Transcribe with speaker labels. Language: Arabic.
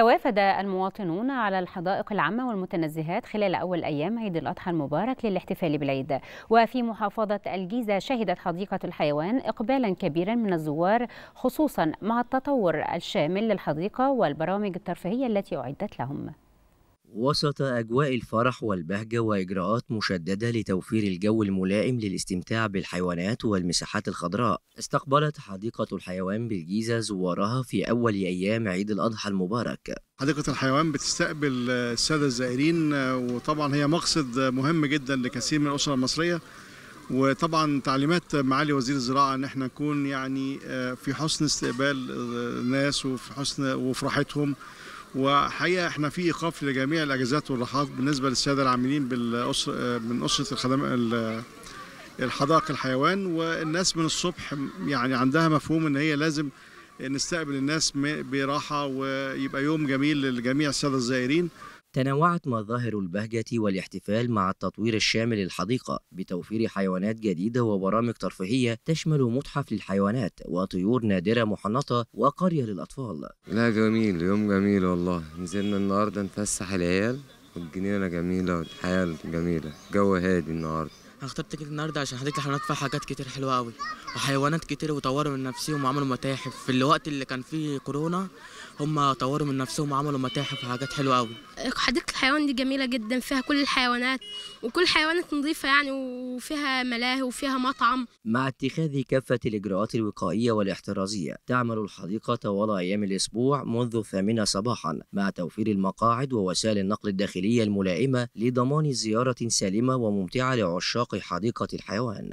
Speaker 1: توافد المواطنون على الحدائق العامة والمتنزهات خلال أول أيام عيد الأضحى المبارك للاحتفال بالعيد وفي محافظة الجيزة شهدت حديقة الحيوان إقبالا كبيرا من الزوار خصوصا مع التطور الشامل للحديقة والبرامج الترفيهية التي أعدت لهم
Speaker 2: وسط أجواء الفرح والبهجة وإجراءات مشددة لتوفير الجو الملائم للاستمتاع بالحيوانات والمساحات الخضراء، استقبلت حديقة الحيوان بالجيزة زوارها في أول أيام عيد الأضحى المبارك.
Speaker 3: حديقة الحيوان بتستقبل السادة الزائرين وطبعا هي مقصد مهم جدا لكثير من الأسر المصرية وطبعا تعليمات معالي وزير الزراعه ان احنا نكون يعني آه، في حسن استقبال آه، الناس وفي حسن وفرحتهم وحقيقه احنا في ايقاف لجميع الاجازات والراحات بالنسبه للساده العاملين بالأسر من اسره الخدمة الحدائق الحيوان والناس من الصبح يعني عندها مفهوم ان هي لازم نستقبل الناس براحه ويبقى يوم جميل لجميع الساده الزائرين
Speaker 2: تنوعت مظاهر البهجة والاحتفال مع التطوير الشامل للحديقة بتوفير حيوانات جديدة وبرامج ترفيهية تشمل متحف للحيوانات وطيور نادرة محنطة وقرية للأطفال لا جميل يوم جميل والله نزلنا النهاردة نفسح العيال والجنينة جميلة والحياة جميلة جو هادي النهاردة انا كده النهارده عشان حضرتك حيوانات فيها حاجات كتير حلوه قوي وحيوانات كتير وطوروا من نفسهم وعملوا متاحف في الوقت اللي كان فيه كورونا هم طوروا من نفسهم وعملوا متاحف وحاجات حلوه قوي
Speaker 1: حديقه الحيوان دي جميله جدا فيها كل الحيوانات وكل الحيوانات نظيفه يعني وفيها ملاهي وفيها مطعم
Speaker 2: مع اتخاذ كافه الاجراءات الوقائيه والاحترازيه تعمل الحديقه طوال ايام الاسبوع منذ الثامنه صباحا مع توفير المقاعد ووسائل النقل الداخليه الملائمه لضمان زياره سالمه وممتعه لعشاق حديقة الحيوان